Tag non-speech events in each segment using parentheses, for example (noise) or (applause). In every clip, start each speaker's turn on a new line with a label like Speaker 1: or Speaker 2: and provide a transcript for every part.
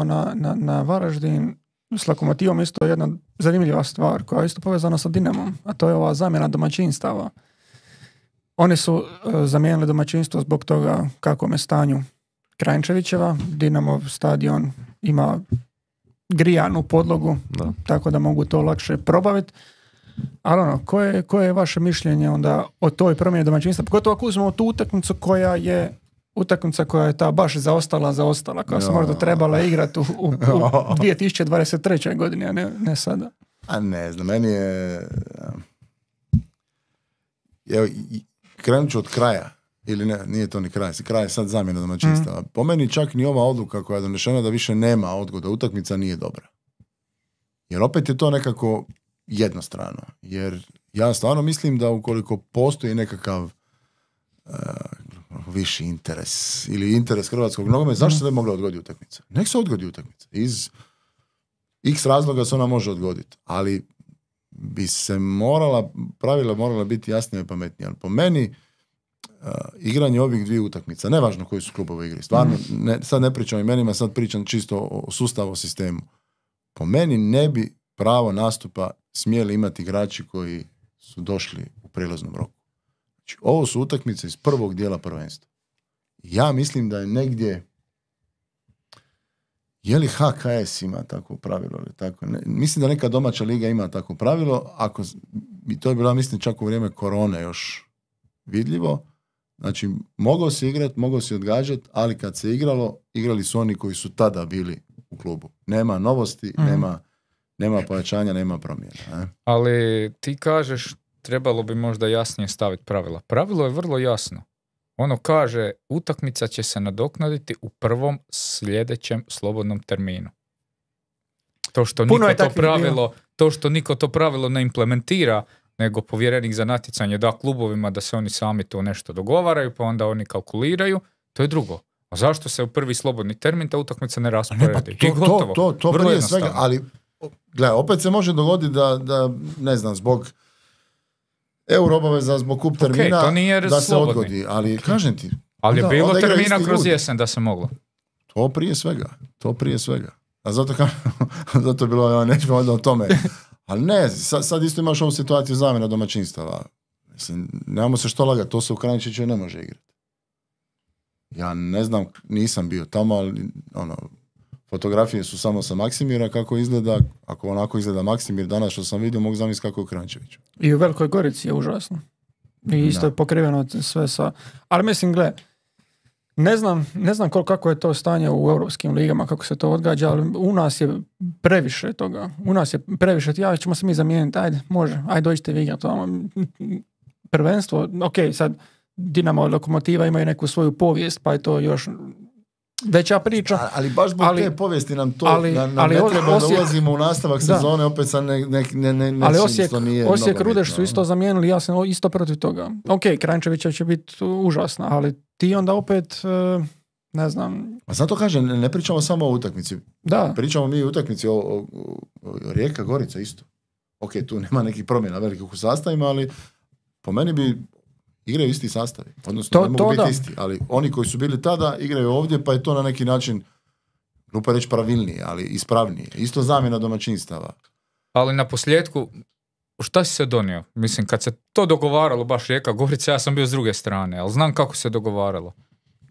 Speaker 1: na, na, na Varaždin, s Lokomotivom isto jedna zanimljiva stvar koja je isto povezana sa Dinamom, a to je ova zamjena domaćinstava. Oni su uh, zamijenili domaćinstvo zbog toga kakvom je stanju Krajnčevićeva. Dinamov stadion ima grijanu podlogu, tako da mogu to lakše probaviti. Ali ono, koje, koje je vaše mišljenje onda o toj promjeni domaćinstva? Pogotovo ako uzmemo tu utakmicu koja je utakmica koja je ta baš zaostala, zaostala, koja se možda trebala igrati u, 2023. (laughs) godini, a ne, ne sada.
Speaker 2: A ne znam, meni je... Evo, krenut ću od kraja. Ili ne, nije to ni kraj. Kraj je sad zamjena domaćinstava. Mm. Po meni čak ni ova odluka koja je donešena da više nema odgoda utakmica nije dobra. Jer opet je to nekako jednostrano. Jer ja stvarno mislim da ukoliko postoji nekakav uh, viši interes ili interes hrvatskog nogometa, zašto se ne mogla odgoditi utakmica? Nek se odgodi utakmica. Iz x razloga se ona može odgoditi, ali bi se morala, pravila morala biti jasnije i pametnija. po meni, e, igranje ovih dvije utakmica, nevažno koji su klubovi igri, stvarno, ne, sad ne pričam o imenima, sad pričam čisto o sustavu, o sistemu. Po meni ne bi pravo nastupa smjeli imati igrači koji su došli u prilaznom roku. Znači, ovo su utakmice iz prvog dijela prvenstva. Ja mislim da je negdje je li HKS ima takvo pravilo ili tako? mislim da neka domaća liga ima takvo pravilo, ako bi to je bilo, mislim, čak u vrijeme korone još vidljivo. Znači, mogao se igrati, mogao se odgađati, ali kad se igralo, igrali su oni koji su tada bili u klubu. Nema novosti, mhm. nema, nema pojačanja, nema promjena. Ne?
Speaker 3: Ali ti kažeš, trebalo bi možda jasnije staviti pravila. Pravilo je vrlo jasno ono kaže utakmica će se nadoknaditi u prvom sljedećem slobodnom terminu. To što niko to pravilo, to što niko to pravilo ne implementira, nego povjerenik za natjecanje da klubovima da se oni sami to nešto dogovaraju, pa onda oni kalkuliraju, to je drugo. A zašto se u prvi slobodni termin ta utakmica ne pa rasporedi? Pa to, I gotovo. prije svega, ali
Speaker 2: gledaj, opet se može dogoditi da, da ne znam, zbog euro obaveza zbog kup termina da se odgodi. Ali kažem ti. Ali je bilo termina kroz jesen da se moglo. To prije svega. To prije svega. A zato, (laughs) zato je bilo, ja nećemo valjda o tome. Ali ne, sad, sad isto imaš ovu situaciju zamjena domaćinstava. Mislim, nemamo se što lagati, to se u Kranjčiću ne može igrati. Ja ne znam, nisam bio tamo, ali ono, fotografije su samo sa Maksimira, kako izgleda, ako onako izgleda Maksimir danas što sam vidio, mogu zamisliti kako je
Speaker 1: Krančević. I u Velikoj Gorici je užasno. I isto je pokriveno sve sa... Ali mislim, gle, ne znam, ne znam kako je to stanje u europskim ligama, kako se to odgađa, ali u nas je previše toga. U nas je previše, ja ćemo se mi zamijeniti, ajde, može, ajde dođite vi igrat Prvenstvo, ok, sad Dinamo, Lokomotiva imaju neku svoju povijest, pa je to još veća priča. A, ali baš zbog te povijesti
Speaker 2: nam to, ali, nam ali, ne treba da ulazimo u nastavak sezone, opet sa ne, ne, ne, ne, ali Osijek, što nije Osijek Rudeš
Speaker 1: su ono. isto zamijenili, ja sam isto protiv toga. Ok, Krančevića će biti užasna, ali ti onda opet... E, ne znam. A
Speaker 2: pa zato kažem, ne, pričamo samo o utakmici. Da. Pričamo mi o utakmici, o, Rijeka, Gorica isto. Ok, tu nema nekih promjena velikih u sastavima, ali po meni bi igraju isti sastavi. Odnosno, to, ne mogu biti isti, ali oni koji su bili tada igraju ovdje, pa je to na neki način, glupa reći
Speaker 3: pravilnije, ali ispravnije. Isto zamjena domaćinstava. Ali na posljedku, šta si se donio? Mislim, kad se to dogovaralo, baš Rijeka Gorica, ja sam bio s druge strane, ali znam kako se dogovaralo.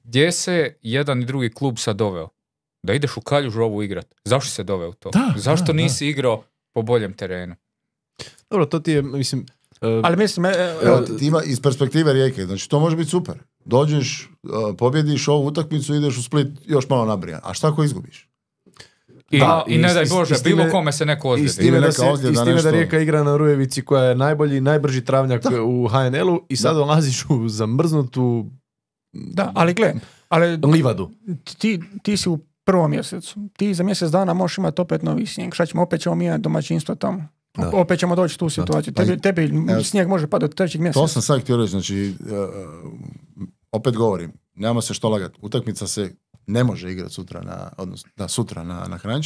Speaker 3: Gdje se jedan i drugi klub sad doveo? Da ideš u Kaljužovu igrat. Zašto se doveo to? Zašto nisi igrao po boljem terenu?
Speaker 2: Dobro, to ti je, mislim, Uh, ali mislim... E, e, e, iz perspektive rijeke, znači to može biti super. Dođeš, pobjediš ovu utakmicu, ideš u Split, još malo nabrijan. A šta ako izgubiš?
Speaker 3: I, i, ne daj Bože, bilo kome se neko ozljedi. I time, da, se, da Rijeka
Speaker 2: igra na Rujevici
Speaker 1: koja je najbolji, najbrži travnjak u HNL-u i sad dolaziš u zamrznutu da, ali gle, ali livadu. Ti, ti si u prvom mjesecu. Ti za mjesec dana možeš imati opet novi snijeg. Šta ćemo, opet ćemo mi domaćinstvo tamo. Opet ćemo doći tu situaciju. Tebi, tebi snijeg može padati trećeg mjeseca. To sam
Speaker 2: sad htio reći. Znači, e, e, opet govorim, nema se što lagati. Utakmica se ne može igrati sutra na, odnosno, da, sutra na, na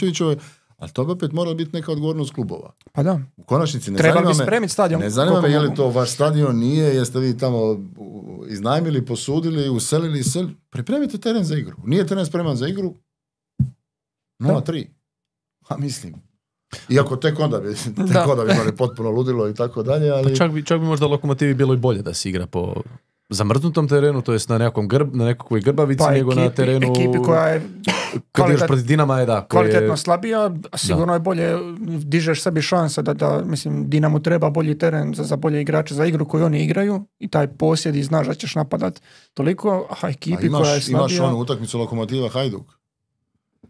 Speaker 2: ali to bi opet morala biti neka odgovornost klubova. Pa da. U konačnici ne Treba zanima me,
Speaker 1: stadion. Ne zanima me je li to
Speaker 2: vaš stadion, nije, jeste vi tamo iznajmili, posudili, uselili, sel. Pripremite teren za igru. Nije teren spreman za igru, 0-3. A mislim, iako tek onda bi, (laughs) tek onda bi potpuno ludilo i tako dalje, pa ali... Pa čak, bi, čak bi možda lokomotivi bilo i bolje da se igra po zamrznutom terenu, to jest na nekom grb, na nekakvoj grbavici, pa nego na terenu... ekipi koja je... Kad Dinama je da. Kvalitetno je...
Speaker 1: slabija, sigurno je bolje, dižeš sebi šansa da, da, mislim, Dinamo treba bolji teren za, za bolje igrače, za igru koju oni igraju i taj posjed i znaš da ćeš napadat toliko, a ekipi pa imaš, koja je slabija... Imaš onu
Speaker 2: utakmicu Lokomotiva Hajduk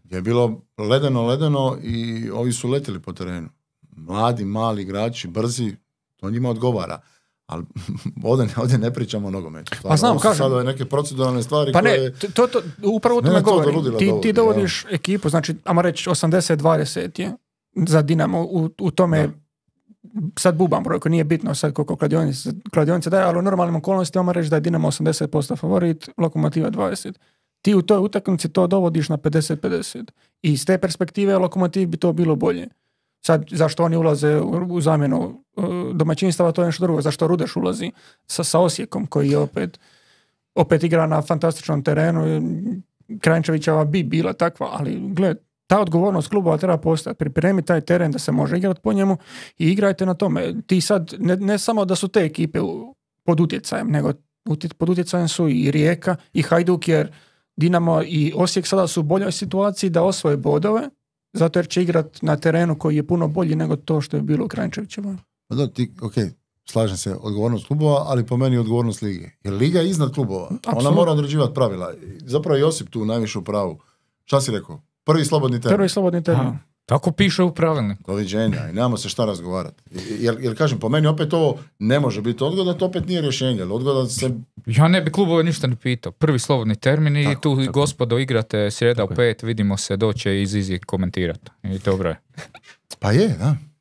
Speaker 2: gdje je bilo ledeno, ledeno i ovi su letjeli po terenu. Mladi, mali igrači, brzi, to njima odgovara. Ali (laughs) ovdje, ne pričamo o nogometu. Pa znam, kažem. Sada neke proceduralne stvari pa koje... ne, to, upravo to ne govorim. Ti, dovodiš
Speaker 1: ekipu, znači, ajmo reći 80-20 je za Dinamo u, tome... Sad bubam brojko, nije bitno sad koliko kladionice, kladionice daje, ali u normalnim okolnostima ajmo reći da je Dinamo 80% favorit, Lokomotiva 20% ti u toj utakmici to dovodiš na 50-50. I iz te perspektive lokomotiv bi to bilo bolje. Sad, zašto oni ulaze u zamjenu uh, domaćinstava, to je nešto drugo. Zašto Rudeš ulazi sa, sa Osijekom, koji je opet, opet igra na fantastičnom terenu. Krančevićeva bi bila takva, ali gled, ta odgovornost klubova treba postati. Pripremi taj teren da se može igrati po njemu i igrajte na tome. Ti sad, ne, ne samo da su te ekipe pod utjecajem, nego pod utjecajem su i Rijeka i Hajduk, jer Dinamo i Osijek sada su u boljoj situaciji da osvoje bodove, zato jer će igrat na terenu koji je puno bolji nego to što je bilo u Pa Da, ti,
Speaker 2: ok, slažem se, odgovornost klubova, ali po meni odgovornost lige. Jer liga je iznad klubova. Absolut. Ona mora određivati pravila. Zapravo Josip tu najviše u pravu. Šta si rekao? Prvi slobodni teren. Prvi
Speaker 1: slobodni teren.
Speaker 2: Tako piše u pravilniku. Doviđenja i nemamo se šta razgovarati. Jer, kažem, po meni opet ovo ne može biti odgoda, to opet nije rješenje. Odgoda se...
Speaker 3: Ja ne bi klubove ništa ne pitao. Prvi slobodni termin i tu gospodo igrate srijeda u pet, vidimo se, doće iz Izi komentirati. I dobro je.
Speaker 2: Pa je, da.